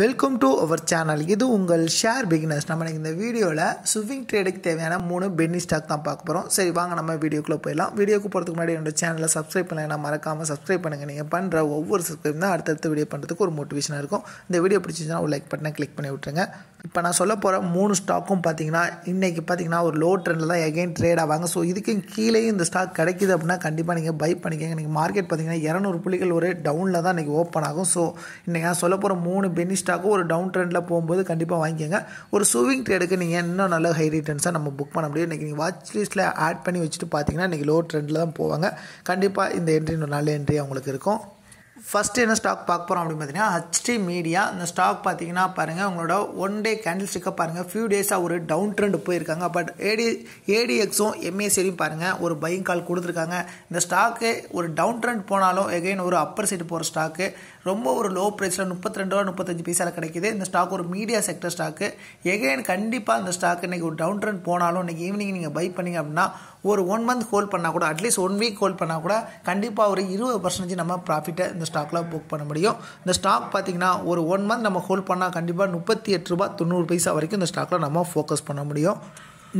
welcome to our channel இது உங்கள் share beginners நம்ம இந்த வீடியோவில் ஸ்விங் ட்ரேடுக்கு தேவையான மூணு பென்னி ஸ்டாக் தான் பார்க்க போகிறோம் சரி வாங்க நம்ம வீடியோக்குள்ளே போயிடலாம் வீடியோக்கு போகிறதுக்கு முன்னாடி என்னோட சேனலை சப்ஸ்கிரைப் என்ன மறக்காமல் சப்ஸ்கிரைப் பண்ணுங்கள் நீங்கள் பண்ணுற ஒவ்வொரு சப்ஸ்கிரைப் தான் அடுத்தடுத்த வீடியோ பண்ணுறதுக்கு ஒரு மோட்டிவேஷனாக இருக்கும் இந்த வீடியோ பிடிச்சிச்சுன்னா ஒரு லைக் பட்டனை கிளிக் பண்ணி விட்ருங்க இப்போ நான் சொல்ல போகிற மூணு ஸ்டாக்கும் பார்த்தீங்கன்னா இன்றைக்கி பார்த்தீங்கன்னா ஒரு லோ ட்ரெண்டில் தான் எகைன் ட்ரேட் ஆவாங்க ஸோ இதுக்கும் கீழே இந்த ஸ்டாக் கிடைக்கிது அப்படின்னா கண்டிப்பாக நீங்கள் பை பண்ணிக்கங்க இன்றைக்கி மார்க்கெட் பார்த்திங்கன்னா இரநூறு புள்ளிகள் ஒரு டவுனில் தான் இன்றைக்கி ஓப்பன் ஆகும் ஸோ இன்றைக்கி நான் சொல்ல போகிற மூணு பெனி ஸ்டாக்கும் ஒரு டவுன் ட்ரெண்டில் போகும்போது கண்டிப்பாக வாங்கிக்கோங்க ஒரு ஸ்விங் ட்ரேடுக்கு நீங்கள் இன்னும் நல்ல ஹை ரிட்டர்ன்ஸாக நம்ம புக் பண்ண முடியும் இன்றைக்கி நீங்கள் வாட்ச் லிஸ்ட்டில் ஆட் பண்ணி வச்சுட்டு பார்த்தீங்கன்னா இன்றைக்கி லோ ட்ரெண்டில் தான் போவாங்க கண்டிப்பாக இந்த என்ட்ரி நல்ல என்ட்ரி அவங்களுக்கு இருக்கும் ஃபஸ்ட்டு என்ன ஸ்டாக் பார்க்க போகிறோம் அப்படின்னு பார்த்தீங்கன்னா ஹச்டி மீடியா இந்த ஸ்டாக் பார்த்தீங்கன்னா பாருங்கள் உங்களோட ஒன் டே கேண்டில் ஸ்டிக்கை பாருங்கள் ஃபியூ டேஸாக ஒரு டவுன் ட்ரெண்ட் போயிருக்காங்க பட் ஏடி ஏடிஎக்ஸும் எம்ஏசியும் பாருங்கள் ஒரு பையிங் கால் கொடுத்துருக்காங்க இந்த ஸ்டாக்கு ஒரு டவுன் ட்ரெண்ட் போனாலும் எகைன் ஒரு அப்பர் சைடு போகிற ஸ்டாக்கு ரொம்ப ஒரு லோ ப்ரைஸில் முப்பத்தி ரெண்டு ரூபா முப்பத்தஞ்சு பைசாவில் கிடைக்கிது இந்த ஸ்டாக் ஒரு மீடியா செக்டர் ஸ்டாக்கு எகைன் கண்டிப்பாக இந்த ஸ்டாக் இன்றைக்கி ஒரு டவுன் ட்ரெண்ட் போனாலும் இன்றைக்கி ஈவினிங் நீங்கள் பை பண்ணிங்க அப்படின்னா ஒரு ஒன் மந்த் ஹோல்ட் பண்ணால் கூட அட்லீஸ்ட் ஒன் வீக் ஹோல்ட் பண்ணால் கூட கண்டிப்பாக ஒரு இருபது பர்சன்டேஜ் நம்ம ப்ராஃபிட்டை இந்த ஸ்டாக்கில் புக் பண்ண முடியும் இந்த ஸ்டாக் பார்த்திங்கன்னா ஒரு ஒன் மந்த் நம்ம ஹோல்ட் பண்ணால் கண்டிப்பாக முப்பத்தி எட்டு ரூபா தொண்ணூறு பைசா வரைக்கும் இந்த ஸ்டாக்கில் நம்ம ஃபோக்கஸ் பண்ண முடியும்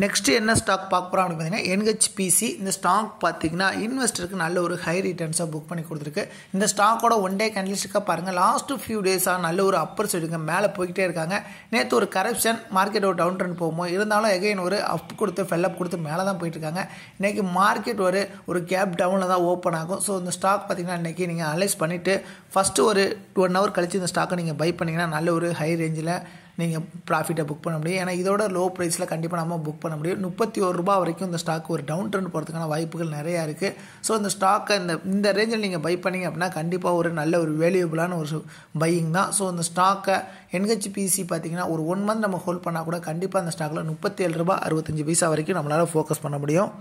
நெக்ஸ்ட்டு என்ன ஸ்டாக் பார்க்க போகிறோம் அப்படின்னு பார்த்தீங்கன்னா என்ஹெச்பிசி இந்த ஸ்டாக் பார்த்தீங்கன்னா இன்வெஸ்டருக்கு நல்ல ஒரு ஹை ரிட்டர்ன்ஸாக புக் பண்ணி கொடுத்துருக்கு இந்த ஸ்டாக்கோட ஒன் டே கண்டிஸ்டிக்காக பாருங்கள் லாஸ்ட்டு ஃபியூ டேஸாக நல்ல ஒரு அப்பர் சைடுங்க மேலே போய்கிட்டே இருக்காங்க நேற்று ஒரு கரப்ஷன் மார்க்கெட் ஒரு டவுன் ட்ரெண்ட் போகும்போது இருந்தாலும் எகைன் ஒரு அப் கொடுத்து ஃபெல்லப் கொடுத்து மேலே தான் போயிட்டுருக்காங்க இன்றைக்கி மார்க்கெட் ஒரு ஒரு கேப் டவுனில் தான் ஓப்பன் ஆகும் ஸோ இந்த ஸ்டாக் பார்த்திங்கன்னா இன்றைக்கி நீங்கள் அனலைஸ் பண்ணிவிட்டு ஃபஸ்ட்டு ஒரு ஒன் ஹவர் கழித்து இந்த ஸ்டாக்கை நீங்கள் பை பண்ணிங்கன்னா நல்ல ஒரு ஹை ரேஞ்சில் நீங்கள் ப்ராஃபிட்டை புக் பண்ண முடியும் ஏன்னா இதோட லோ ப்ரைஸில் கண்டிப்பாக நம்ம புக் பண்ண முடியும் முப்பத்தி ஒரு ரூபா வரைக்கும் இந்த ஸ்டாக் ஒரு டவுன் ட்ரெண்ட் போகிறதுக்கான வாய்ப்புகள் நிறையா இருக்குது ஸோ இந்த ஸ்டாக்கை இந்த இந்த ரேஞ்சில் நீங்கள் பை பண்ணிங்க அப்படின்னா கண்டிப்பாக ஒரு நல்ல ஒரு வேல்யூபிளான ஒரு பையிங் தான் ஸோ இந்த ஸ்டாக்கை என்ஹெச்பிசி பார்த்திங்கன்னா ஒரு ஒன் மந்த் நம்ம ஹோல்ட் பண்ணால் கூட கண்டிப்பாக அந்த ஸ்டாக்கில் முப்பத்தி ஏழு ரூபா அறுபத்தஞ்சு பைசா வரைக்கும் நம்மளால் ஃபோக்கஸ் பண்ண முடியும்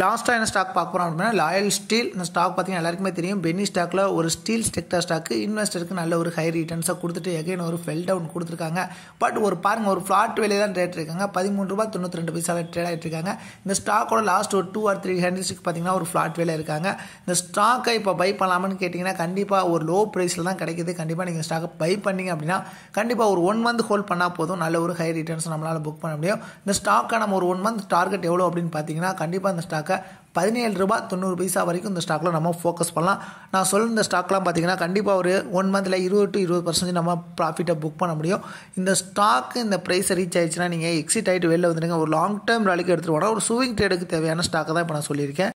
லாஸ்ட்டாக என்ன ஸ்டாக் பார்க்க போகிறோம் அப்படின்னா லாயல் ஸ்டீல் இந்த ஸ்டாக் பார்த்திங்கன்னா எல்லாருக்குமே தெரியும் பென்னி ஸ்டாக்கில் ஒரு ஸ்டீல் ஸ்டெக்டா ஸ்டாக்கு இன்வெஸ்டருக்கு நல்ல ஒரு ஹை ரிட்டர்ன்ஸாக கொடுத்துட்டு எகைன் ஒரு ஃபெல் டவுன் கொடுத்துருக்காங்க பட் ஒரு பாருங்கள் ஒரு ஃப்ளாட் விலை தான் ரேட் இருக்காங்க பதிமூணு ரூபா தொண்ணூற்றி ரெண்டு பைசாவில் ட்ரேட் ஆகிட்டு இருக்காங்க இந்த ஸ்டாக்கோட லாஸ்ட் ஒரு டூ ஆர் த்ரீ ஹண்ட்ரட்ஸுக்கு பார்த்தீங்கன்னா ஒரு ஃப்ளாட் விலை இருக்காங்க இந்த ஸ்டாக்கை இப்போ பை பண்ணலாம்னு கேட்டிங்கன்னா கண்டிப்பாக ஒரு லோ ப்ரைஸில் தான் கிடைக்கிது கண்டிப்பாக நீங்கள் ஸ்டாக்கை பை பண்ணிங்க அப்படின்னா கண்டிப்பாக ஒரு ஒன் மந்த் ஹோல்ட் பண்ணால் போதும் நல்ல ஒரு ஹை ரிட்டர்ன்ஸ் நம்மளால் புக் பண்ண முடியும் இந்த ஸ்டாக்கை நம்ம ஒரு ஒன் மந்த் டார்கெட் எவ்வளோ அப்படின்னு பார்த்தீங்கன்னா கண்டிப்பாக இந்த ஸ்டாக் பார்த்தீங்கன்னாக்கா பதினேழு ரூபா தொண்ணூறு பைசா வரைக்கும் இந்த ஸ்டாக்கில் நம்ம ஃபோக்கஸ் பண்ணலாம் நான் சொல்ல இந்த ஸ்டாக்லாம் பார்த்தீங்கன்னா கண்டிப்பாக ஒரு ஒன் மந்தில் இருபது டு இருபது பர்சன்டேஜ் நம்ம ப்ராஃபிட்டை புக் பண்ண முடியும் இந்த ஸ்டாக்கு இந்த ப்ரைஸை ரீச் ஆயிடுச்சுன்னா நீங்கள் எக்ஸிட் ஆகிட்டு வெளில வந்துடுங்க ஒரு லாங் டேர்ம் வேலைக்கு எடுத்துகிட்டு போனால் ஒரு சுவிங் ட்ரேடுக்கு தேவையான ஸ்டாக்கை தான் இப்போ நான் சொல்லியிருக்கேன்